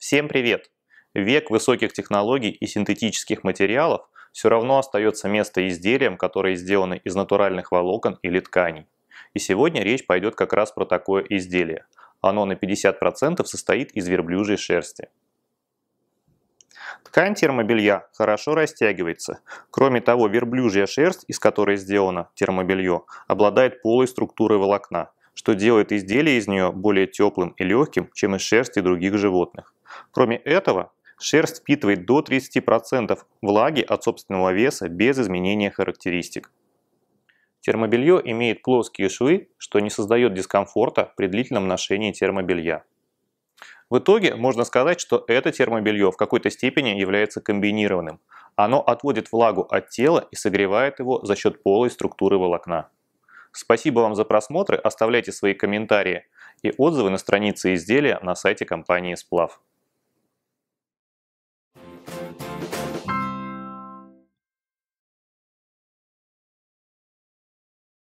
Всем привет! Век высоких технологий и синтетических материалов все равно остается место изделиям, которые сделаны из натуральных волокон или тканей. И сегодня речь пойдет как раз про такое изделие. Оно на 50% состоит из верблюжьей шерсти. Ткань термобелья хорошо растягивается. Кроме того, верблюжья шерсть, из которой сделано термобелье, обладает полой структурой волокна, что делает изделие из нее более теплым и легким, чем из шерсти других животных. Кроме этого, шерсть впитывает до 30% влаги от собственного веса без изменения характеристик. Термобелье имеет плоские швы, что не создает дискомфорта при длительном ношении термобелья. В итоге можно сказать, что это термобелье в какой-то степени является комбинированным. Оно отводит влагу от тела и согревает его за счет полой структуры волокна. Спасибо вам за просмотры, оставляйте свои комментарии и отзывы на странице изделия на сайте компании Сплав.